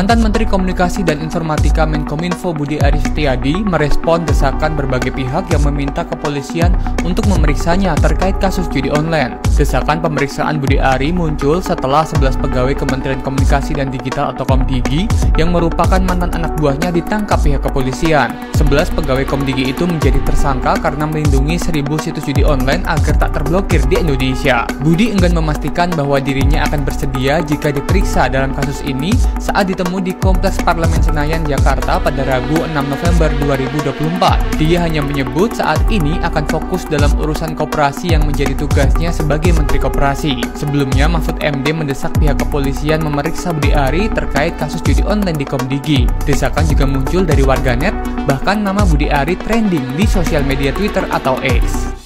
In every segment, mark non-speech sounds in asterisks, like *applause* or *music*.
Mantan Menteri Komunikasi dan Informatika Menkominfo Budi Aris Setiadi merespon desakan berbagai pihak yang meminta kepolisian untuk memeriksanya terkait kasus judi online. Desakan pemeriksaan Budi Ari muncul setelah 11 pegawai Kementerian Komunikasi dan Digital atau Komdigi yang merupakan mantan anak buahnya ditangkap pihak kepolisian. 11 pegawai Komdigi itu menjadi tersangka karena melindungi 1000 situs judi online agar tak terblokir di Indonesia. Budi enggan memastikan bahwa dirinya akan bersedia jika diperiksa dalam kasus ini saat ditemukan bertemu di Kompleks Parlemen Senayan, Jakarta pada Rabu 6 November 2024. Dia hanya menyebut saat ini akan fokus dalam urusan kooperasi yang menjadi tugasnya sebagai Menteri kooperasi Sebelumnya, Mahfud MD mendesak pihak kepolisian memeriksa Budi Ari terkait kasus judi online di Komdigi. Desakan juga muncul dari warganet, bahkan nama Budi Ari trending di sosial media Twitter atau X.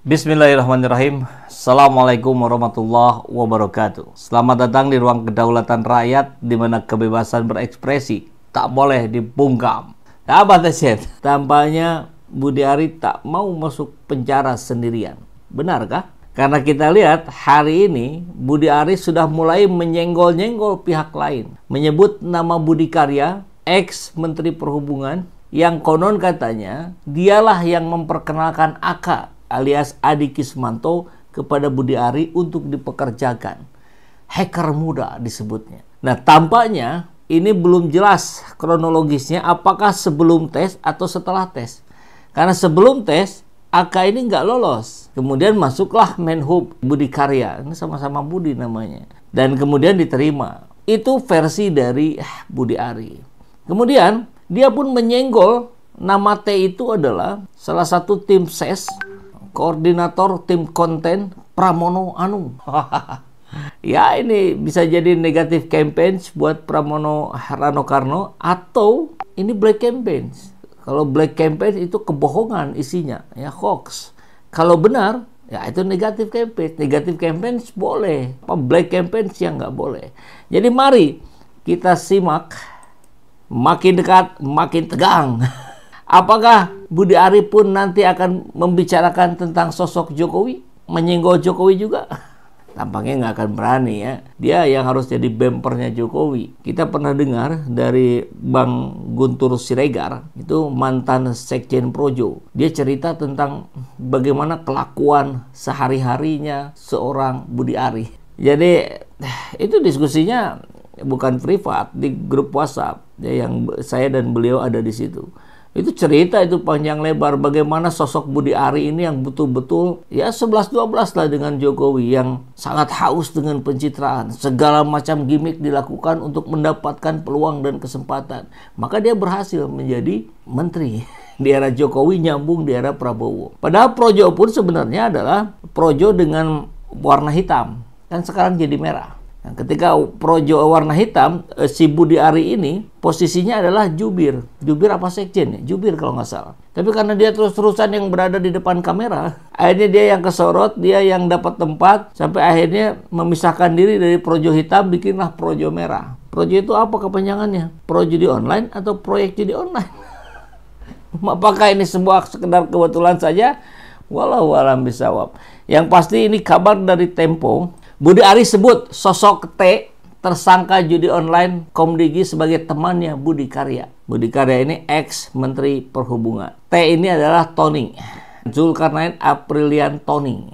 Bismillahirrahmanirrahim. Assalamualaikum warahmatullahi wabarakatuh. Selamat datang di ruang kedaulatan rakyat di mana kebebasan berekspresi tak boleh dibungkam. Apa teset? Tampaknya Budi Ari tak mau masuk penjara sendirian. Benarkah? Karena kita lihat hari ini Budi Ari sudah mulai menyenggol-nyenggol pihak lain. Menyebut nama Budi Karya, ex-menteri perhubungan, yang konon katanya dialah yang memperkenalkan Aka alias Adi Kismanto kepada Budi Ari untuk dipekerjakan. Hacker muda disebutnya. Nah, tampaknya ini belum jelas kronologisnya apakah sebelum tes atau setelah tes. Karena sebelum tes, AK ini nggak lolos. Kemudian masuklah Menhub Budi Karya. Ini sama-sama Budi namanya. Dan kemudian diterima. Itu versi dari Budi Ari. Kemudian dia pun menyenggol nama T itu adalah salah satu tim ses e koordinator tim konten Pramono Anung. *laughs* ya ini bisa jadi negatif campaign buat Pramono Rano Karno atau ini black campaign. Kalau black campaign itu kebohongan isinya, ya hoax. Kalau benar, ya itu negatif campaign. Negatif campaign boleh, apa black campaign yang nggak boleh. Jadi mari kita simak makin dekat makin tegang. *laughs* Apakah Budi Ari pun nanti akan membicarakan tentang sosok Jokowi? Menyinggol Jokowi juga? *laughs* Tampaknya nggak akan berani ya. Dia yang harus jadi bempernya Jokowi. Kita pernah dengar dari Bang Guntur Siregar, itu mantan Sekjen Projo. Dia cerita tentang bagaimana kelakuan sehari-harinya seorang Budi Ari. Jadi *sighs* itu diskusinya bukan privat di grup WhatsApp ya, yang saya dan beliau ada di situ. Itu cerita itu panjang lebar bagaimana sosok Budi Ari ini yang betul-betul ya 11-12 lah dengan Jokowi yang sangat haus dengan pencitraan. Segala macam gimmick dilakukan untuk mendapatkan peluang dan kesempatan. Maka dia berhasil menjadi menteri *laughs* di era Jokowi nyambung di era Prabowo. Padahal Projo pun sebenarnya adalah Projo dengan warna hitam. Dan sekarang jadi merah. Nah, ketika projo warna hitam, eh, si Budi Ari ini posisinya adalah jubir. Jubir apa sekjen ya? Jubir kalau nggak salah. Tapi karena dia terus-terusan yang berada di depan kamera, *laughs* akhirnya dia yang kesorot, dia yang dapat tempat, sampai akhirnya memisahkan diri dari projo hitam, bikinlah projo merah. Projo itu apa kepanjangannya? Projo di online atau proyek jadi online? *laughs* Apakah ini semua sekedar kebetulan saja? Walau alam bisawab. Yang pasti ini kabar dari Tempo Budi Ari sebut sosok T tersangka judi online Komdigi sebagai temannya Budi Karya. Budi Karya ini ex Menteri Perhubungan. T ini adalah Tony. Zulkarnain Aprilian Tony,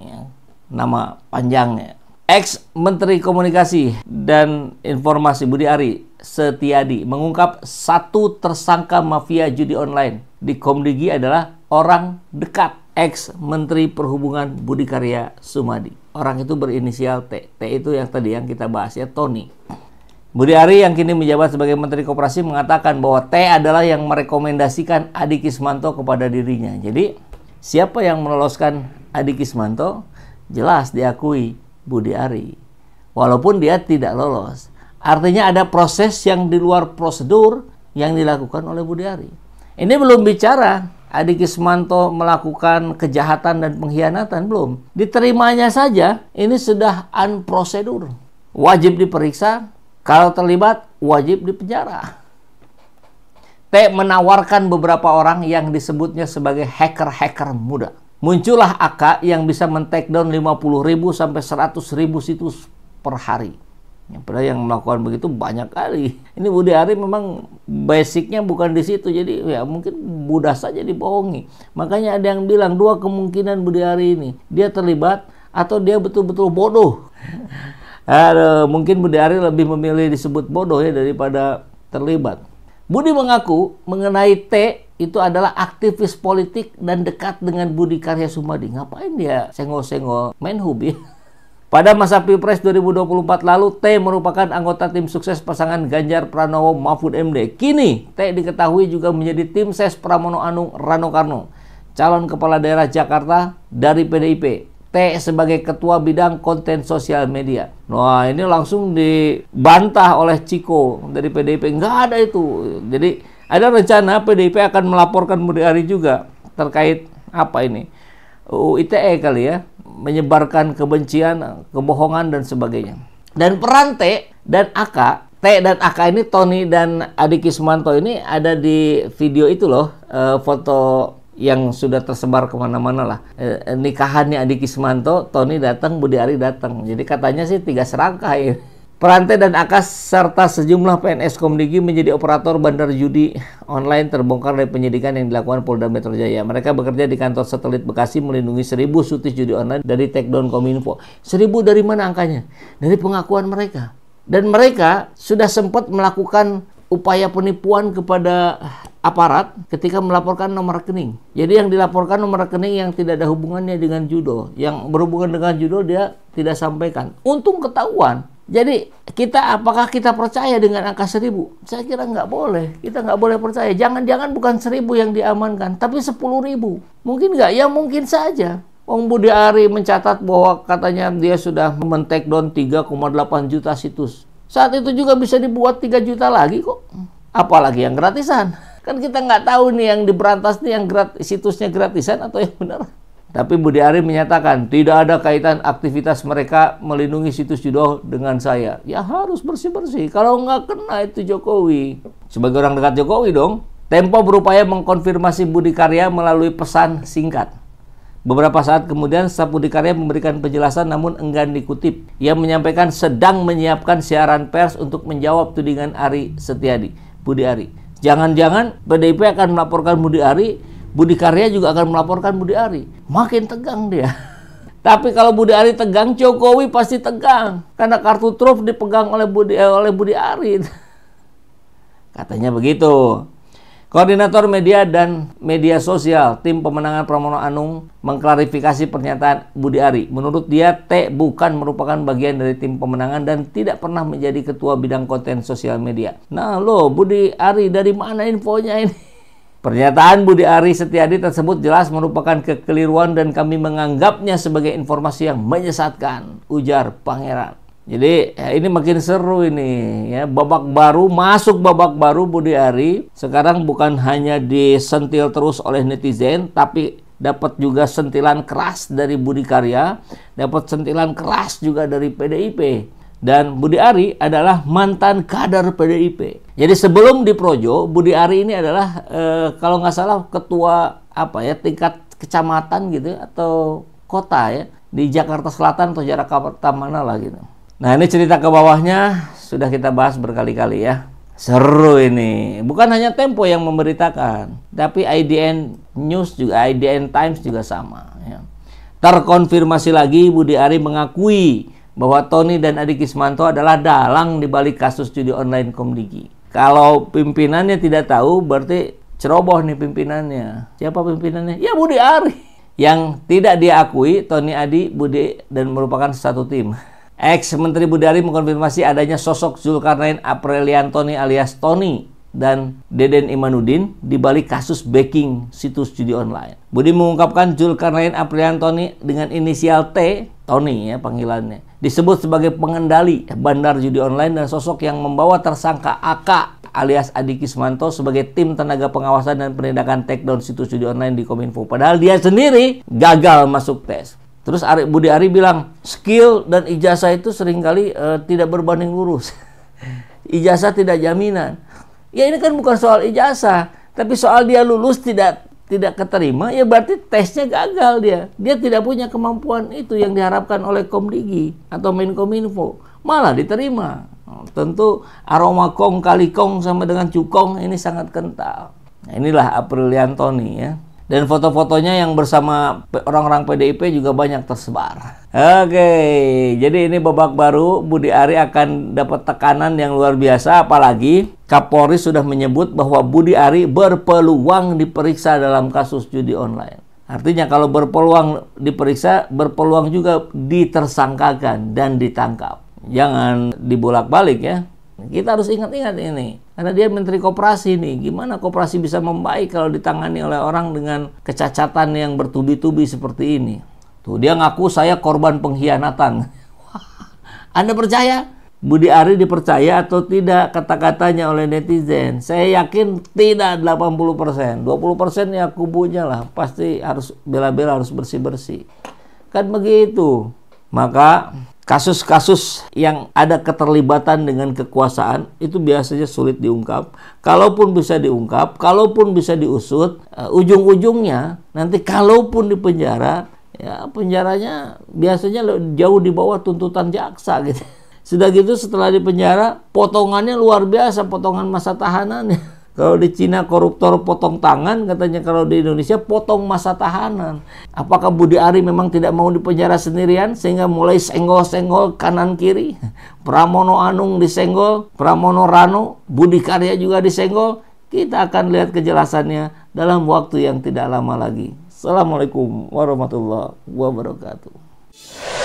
nama panjangnya. Ex Menteri Komunikasi dan Informasi Budi Ari Setiadi mengungkap satu tersangka mafia judi online di Komdigi adalah orang dekat ex Menteri Perhubungan Budi Karya Sumadi. Orang itu berinisial T. T itu yang tadi yang kita bahas ya Tony. Budi Ari yang kini menjabat sebagai Menteri Koperasi mengatakan bahwa T adalah yang merekomendasikan Adi Kismanto kepada dirinya. Jadi siapa yang meloloskan Adi Kismanto jelas diakui Budi Ari. Walaupun dia tidak lolos. Artinya ada proses yang di luar prosedur yang dilakukan oleh Budi Ari. Ini belum bicara Adi Kismanto melakukan kejahatan dan pengkhianatan? Belum. Diterimanya saja ini sudah unprosedur. Wajib diperiksa, kalau terlibat wajib dipenjara. T menawarkan beberapa orang yang disebutnya sebagai hacker-hacker muda. Muncullah AK yang bisa men takedown 50 ribu sampai 100 ribu situs per hari. Yang padahal yang melakukan begitu banyak kali. *laughs* Ini Budi Ari memang basicnya bukan di situ, jadi ya mungkin mudah saja dibohongi. Makanya ada yang bilang dua kemungkinan Budi Ari ini, dia terlibat atau dia betul-betul bodoh. *laughs* Aduh, mungkin Budi Ari lebih memilih disebut bodoh ya daripada terlibat. Budi mengaku mengenai T itu adalah aktivis politik dan dekat dengan Budi Karya Sumadi. Ngapain dia senggol-senggol main ya? *laughs* Pada masa Pilpres 2024 lalu, T merupakan anggota tim sukses pasangan Ganjar Pranowo Mahfud MD. Kini, T diketahui juga menjadi tim ses Pramono Anung Rano Karno, calon kepala daerah Jakarta dari PDIP. T sebagai ketua bidang konten sosial media. Wah, ini langsung dibantah oleh Ciko dari PDIP. Nggak ada itu. Jadi, ada rencana PDIP akan melaporkan Budi Ari juga terkait apa ini? UITE kali ya menyebarkan kebencian, kebohongan dan sebagainya. Dan peran T dan AK, T dan AK ini Tony dan adik Kismanto ini ada di video itu loh, eh, foto yang sudah tersebar kemana-mana lah. E, nikahannya adik Kismanto, Tony datang, Budi Ari datang. Jadi katanya sih tiga serangkai. *laughs* Perante dan Akas serta sejumlah PNS Komdigi menjadi operator bandar judi online terbongkar dari penyidikan yang dilakukan Polda Metro Jaya. Mereka bekerja di kantor satelit Bekasi melindungi seribu sutis judi online dari takedown Kominfo. Seribu dari mana angkanya? Dari pengakuan mereka. Dan mereka sudah sempat melakukan upaya penipuan kepada aparat ketika melaporkan nomor rekening. Jadi yang dilaporkan nomor rekening yang tidak ada hubungannya dengan judo, yang berhubungan dengan judo dia tidak sampaikan. Untung ketahuan jadi kita apakah kita percaya dengan angka seribu? Saya kira nggak boleh. Kita nggak boleh percaya. Jangan-jangan bukan seribu yang diamankan, tapi sepuluh ribu. Mungkin nggak? Ya mungkin saja. Om Budi Ari mencatat bahwa katanya dia sudah mentek tiga down 3,8 juta situs. Saat itu juga bisa dibuat 3 juta lagi kok. Apalagi yang gratisan. Kan kita nggak tahu nih yang diberantas nih yang gratis, situsnya gratisan atau yang benar. Tapi Budi Ari menyatakan tidak ada kaitan aktivitas mereka melindungi situs judo dengan saya. Ya harus bersih-bersih. Kalau nggak kena itu Jokowi. Sebagai orang dekat Jokowi dong. Tempo berupaya mengkonfirmasi Budi Karya melalui pesan singkat. Beberapa saat kemudian staf Budi Karya memberikan penjelasan namun enggan dikutip. Ia menyampaikan sedang menyiapkan siaran pers untuk menjawab tudingan Ari Setiadi. Budi Ari. Jangan-jangan PDIP akan melaporkan Budi Ari Budi Karya juga akan melaporkan Budi Ari. Makin tegang dia. *laughs* Tapi kalau Budi Ari tegang, Jokowi pasti tegang karena kartu truf dipegang oleh Budi eh, oleh Budi Ari. *laughs* Katanya begitu. Koordinator Media dan Media Sosial Tim Pemenangan Pramono Anung mengklarifikasi pernyataan Budi Ari. Menurut dia, T bukan merupakan bagian dari tim pemenangan dan tidak pernah menjadi ketua bidang konten sosial media. Nah lo, Budi Ari dari mana infonya ini? *laughs* Pernyataan Budi Ari Setiadi tersebut jelas merupakan kekeliruan dan kami menganggapnya sebagai informasi yang menyesatkan, ujar Pangeran. Jadi ya ini makin seru ini ya babak baru masuk babak baru Budi Ari sekarang bukan hanya disentil terus oleh netizen tapi dapat juga sentilan keras dari Budi Karya, dapat sentilan keras juga dari PDIP. Dan Budi Ari adalah mantan kader PDIP. Jadi sebelum di Projo, Budi Ari ini adalah e, kalau nggak salah ketua apa ya tingkat kecamatan gitu ya, atau kota ya di Jakarta Selatan atau Jakarta mana lah gitu. Nah ini cerita ke bawahnya sudah kita bahas berkali-kali ya. Seru ini. Bukan hanya Tempo yang memberitakan, tapi IDN News juga, IDN Times juga sama. Ya. Terkonfirmasi lagi, Budi Ari mengakui bahwa Tony dan Adi Kismanto adalah dalang di balik kasus judi online Komdigi. Kalau pimpinannya tidak tahu, berarti ceroboh nih pimpinannya. Siapa pimpinannya? Ya Budi Ari. Yang tidak diakui, Tony Adi, Budi, dan merupakan satu tim. Ex-Menteri Budi Ari mengkonfirmasi adanya sosok Zulkarnain Aprilian Tony alias Tony dan Deden Imanudin di balik kasus backing situs judi online. Budi mengungkapkan Zulkarnain Aprilian Tony dengan inisial T, Tony ya panggilannya, disebut sebagai pengendali bandar judi online dan sosok yang membawa tersangka AK alias Adi Kismanto sebagai tim tenaga pengawasan dan penindakan takedown situs judi online di Kominfo. Padahal dia sendiri gagal masuk tes. Terus Ari, Budi Ari bilang, skill dan ijazah itu seringkali uh, tidak berbanding lurus. *laughs* ijazah tidak jaminan. Ya ini kan bukan soal ijazah, tapi soal dia lulus tidak tidak keterima ya berarti tesnya gagal dia. Dia tidak punya kemampuan itu yang diharapkan oleh Komdigi atau Menkominfo. Malah diterima. Oh, tentu aroma kong kali kong sama dengan cukong ini sangat kental. Nah, inilah aprilian tony ya dan foto-fotonya yang bersama orang-orang PDIP juga banyak tersebar. Oke, jadi ini babak baru Budi Ari akan dapat tekanan yang luar biasa apalagi Kapolri sudah menyebut bahwa Budi Ari berpeluang diperiksa dalam kasus judi online. Artinya kalau berpeluang diperiksa, berpeluang juga ditersangkakan dan ditangkap. Jangan dibolak-balik ya. Kita harus ingat-ingat ini. Karena dia menteri koperasi nih. Gimana koperasi bisa membaik kalau ditangani oleh orang dengan kecacatan yang bertubi-tubi seperti ini? Tuh, dia ngaku saya korban pengkhianatan. *laughs* Anda percaya? Budi Ari dipercaya atau tidak kata-katanya oleh netizen? Saya yakin tidak 80%. 20% ya kubunya lah. Pasti harus bela-bela harus bersih-bersih. Kan begitu. Maka Kasus-kasus yang ada keterlibatan dengan kekuasaan itu biasanya sulit diungkap. Kalaupun bisa diungkap, kalaupun bisa diusut, uh, ujung-ujungnya nanti kalaupun di penjara, ya penjaranya biasanya jauh di bawah tuntutan jaksa gitu. *laughs* Sudah gitu setelah di penjara, potongannya luar biasa, potongan masa tahanannya. *laughs* Kalau di Cina koruptor potong tangan, katanya kalau di Indonesia potong masa tahanan. Apakah Budi Ari memang tidak mau dipenjara sendirian sehingga mulai senggol-senggol kanan kiri? Pramono Anung disenggol, Pramono Rano, Budi Karya juga disenggol. Kita akan lihat kejelasannya dalam waktu yang tidak lama lagi. Assalamualaikum warahmatullahi wabarakatuh.